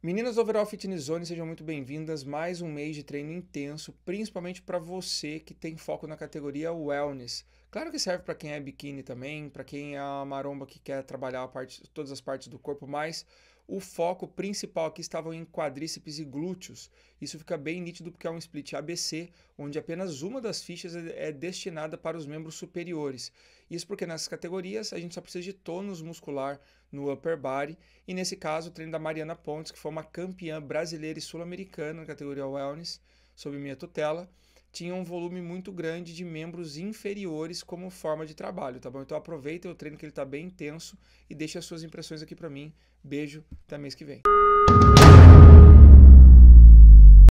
Meninas do Overall Fitness Zone, sejam muito bem-vindas. Mais um mês de treino intenso, principalmente para você que tem foco na categoria wellness. Claro que serve para quem é biquíni também, para quem é a maromba que quer trabalhar parte, todas as partes do corpo, mas o foco principal aqui estava em quadríceps e glúteos. Isso fica bem nítido porque é um split ABC, onde apenas uma das fichas é, é destinada para os membros superiores. Isso porque nessas categorias a gente só precisa de tônus muscular no upper body, e nesse caso o treino da Mariana Pontes, que foi uma campeã brasileira e sul-americana na categoria Wellness, sob minha tutela, tinha um volume muito grande de membros inferiores como forma de trabalho, tá bom? Então aproveita o treino que ele tá bem intenso e deixa as suas impressões aqui para mim. Beijo, até mês que vem.